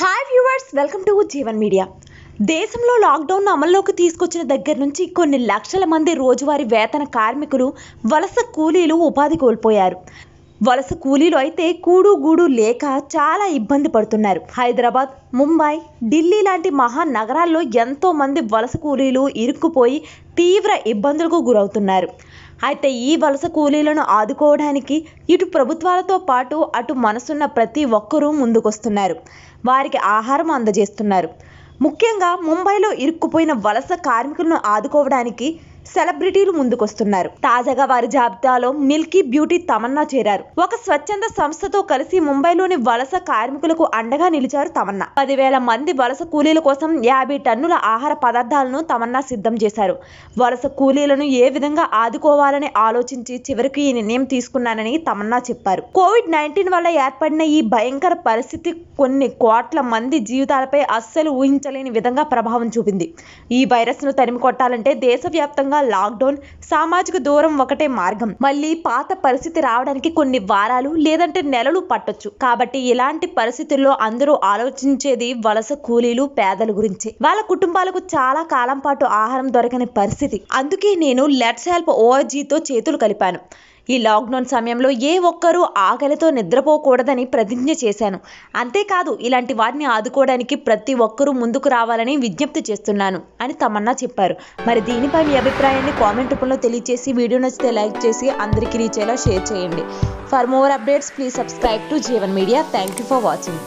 hi viewers welcome to Jeevan media దేశంలో lockdown అమల్లోకి తీసుకొచ్చిన దగ్గర నుంచి కొన్ని లక్షల మంది రోజువారీ వేతన కార్మికులు వలస కూలీలు ఉపాధి కోల్పోయారు వలస కూలీలు అయితే కూడు గూడు లేక చాలా ఇబ్బంది పడుతున్నారు హైదరాబాద్ ముంబై ఢిల్లీ లాంటి మహానగరాల్లో ఎంతో మంది వలస కూలీలు ఇరుక్కుపోయి తీవ్ర ఇబ్బందులకు గురవుతున్నారు అయితే ఈ వలస కూలీలను ఆదుకోవడానికి ఇటు ప్రభుత్వాలతో పాటు అటు మనసున్న ప్రతి ఒక్కరూ ముందుకొస్తున్నారు వారికి ఆహారం అందజేస్తున్నారు ముఖ్యంగా ముంబైలో ఇరుక్కుపోయిన వలస కార్మికులను ఆదుకోవడానికి సెలబ్రిటీలు ముందుకొస్తున్నారు తాజాగా వారి జాబితాలో మిల్కీ బ్యూటీ తమన్నా చేరారు ఒక స్వచ్ఛంద సంస్థతో కలిసి ముంబైలోని వలస కార్మికులకు అండగా నిలిచారు తమన్నా పదివేల మంది వలస కూలీల కోసం యాభై టన్నుల ఆహార పదార్థాలను తమన్నా సిద్ధం చేశారు వలస కూలీలను ఏ విధంగా ఆదుకోవాలని ఆలోచించి చివరికి ఈ నిర్ణయం తీసుకున్నానని తమన్నా చెప్పారు కోవిడ్ నైన్టీన్ వల్ల ఏర్పడిన ఈ భయంకర పరిస్థితి కొన్ని కోట్ల మంది జీవితాలపై అస్సలు ఊహించలేని విధంగా ప్రభావం చూపింది ఈ వైరస్ను తరిమి కొట్టాలంటే దేశవ్యాప్తంగా ఫలితంగా లాక్డౌన్ సామాజిక దూరం ఒకటే మార్గం మళ్ళీ పాత పరిస్థితి రావడానికి కొన్ని వారాలు లేదంటే నెలలు పట్టొచ్చు కాబట్టి ఇలాంటి పరిస్థితుల్లో అందరూ ఆలోచించేది వలస కూలీలు పేదల గురించి వాళ్ళ కుటుంబాలకు చాలా కాలం పాటు ఆహారం దొరకని పరిస్థితి అందుకే నేను లెట్స్ హెల్ప్ ఓఆర్జీతో చేతులు కలిపాను ఈ లాక్డౌన్ సమయంలో ఏ ఒక్కరూ ఆకలితో నిద్రపోకూడదని ప్రతిజ్ఞ చేశాను అంతేకాదు ఇలాంటి వారిని ఆదుకోవడానికి ప్రతి ఒక్కరూ ముందుకు రావాలని విజ్ఞప్తి చేస్తున్నాను అని తమన్నా చెప్పారు మరి దీనిపై మీ అభిప్రాయాన్ని కామెంట్ రూపంలో తెలియజేసి వీడియో నచ్చితే లైక్ చేసి అందరికీ రీచ్ అయ్యేలా షేర్ చేయండి for more updates please subscribe to Jeevan media thank you for watching